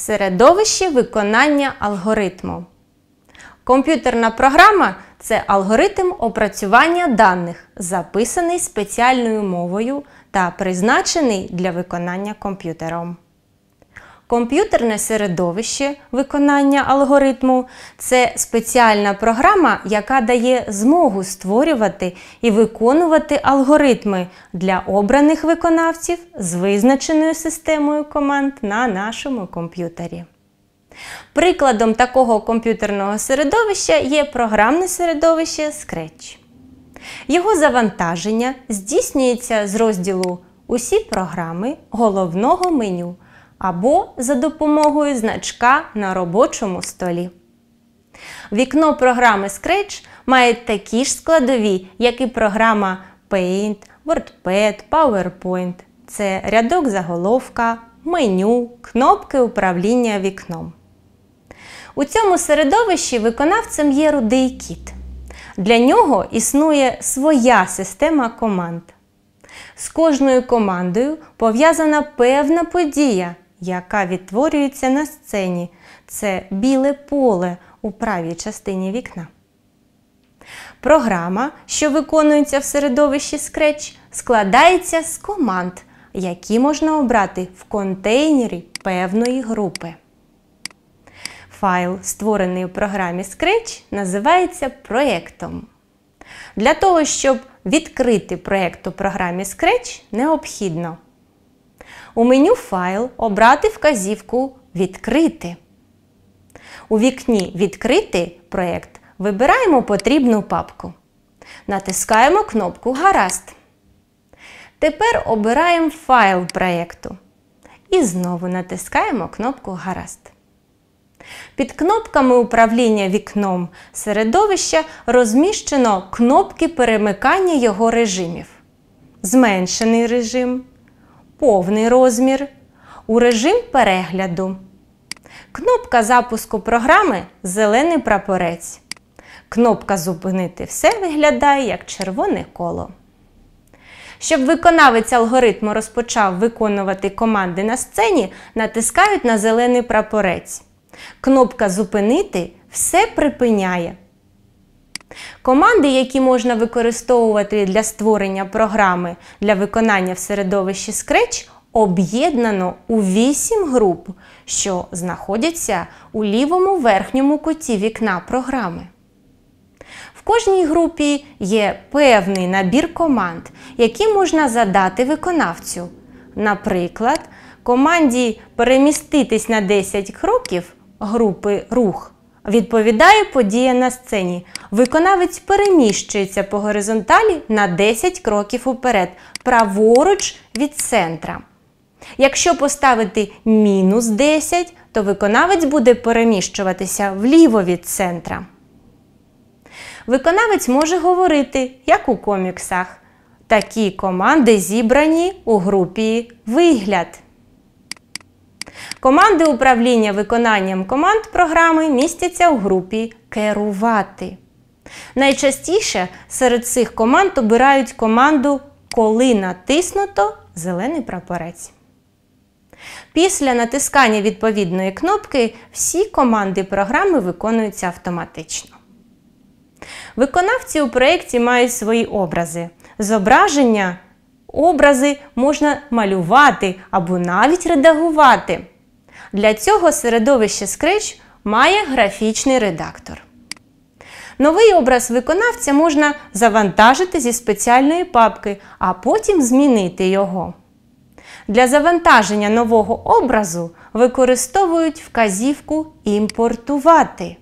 Середовище виконання алгоритму. Комп'ютерна програма це алгоритм опрацювання даних, записаний спеціальною мовою та призначений для виконання комп'ютером. Комп'ютерне середовище виконання алгоритму це спеціальна програма, яка дає змогу створювати і виконувати алгоритми для обраних виконавців з визначеною системою команд на нашому комп'ютері. Прикладом такого комп'ютерного середовища є програмне середовище Scratch. Його завантаження здійснюється з розділу Усі програми головного меню або за допомогою значка на робочому столі. Вікно програми Scratch має такі ж складові, як і програма Paint, WordPad, PowerPoint. Це рядок заголовка, меню, кнопки управління вікном. У цьому середовищі виконавцем є рудий кіт. Для нього існує своя система команд. З кожною командою пов'язана певна подія, яка відтворюється на сцені. Це біле поле у правій частині вікна. Програма, що виконується в середовищі Scratch, складається з команд, які можна обрати в контейнері певної групи. Файл, створений у програмі Scratch, називається проєктом. Для того, щоб відкрити проєкт у програмі Scratch, необхідно у меню Файл обрати вказівку Відкрити. У вікні Відкрити проєкт вибираємо потрібну папку. Натискаємо кнопку Гаразд. Тепер обираємо файл проєкту. І знову натискаємо кнопку Гаразд. Під кнопками управління вікном середовища розміщено кнопки перемикання його режимів. Зменшений режим, повний розмір, у режим перегляду. Кнопка запуску програми Зелений прапорець. Кнопка Зупинити все виглядає як червоне коло. Щоб виконавець алгоритму розпочав виконувати команди на сцені, натискають на зелений прапорець. Кнопка Зупинити все припиняє. Команди, які можна використовувати для створення програми для виконання в середовищі Scratch, об'єднано у 8 груп, що знаходяться у лівому верхньому куті вікна програми. В кожній групі є певний набір команд, які можна задати виконавцю. Наприклад, команді переміститись на 10 кроків групи рух Відповідає подія на сцені. Виконавець переміщується по горизонталі на 10 кроків уперед, праворуч від центра. Якщо поставити мінус 10, то виконавець буде переміщуватися вліво від центра. Виконавець може говорити, як у коміксах. Такі команди зібрані у групі вигляд. Команди управління виконанням команд програми містяться у групі Керувати. Найчастіше серед цих команд обирають команду Коли натиснуто зелений прапорець. Після натискання відповідної кнопки всі команди програми виконуються автоматично. Виконавці у проєкті мають свої образи. Зображення, образи можна малювати або навіть редагувати. Для цього середовище Scratch має графічний редактор. Новий образ виконавця можна завантажити зі спеціальної папки, а потім змінити його. Для завантаження нового образу використовують вказівку Імпортувати,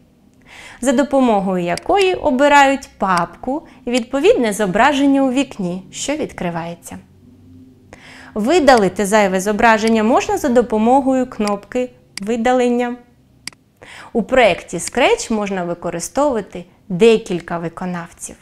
за допомогою якої обирають папку і відповідне зображення у вікні, що відкривається. Видалити зайве зображення можна за допомогою кнопки Видалення. У проєкті Scratch можна використовувати декілька виконавців.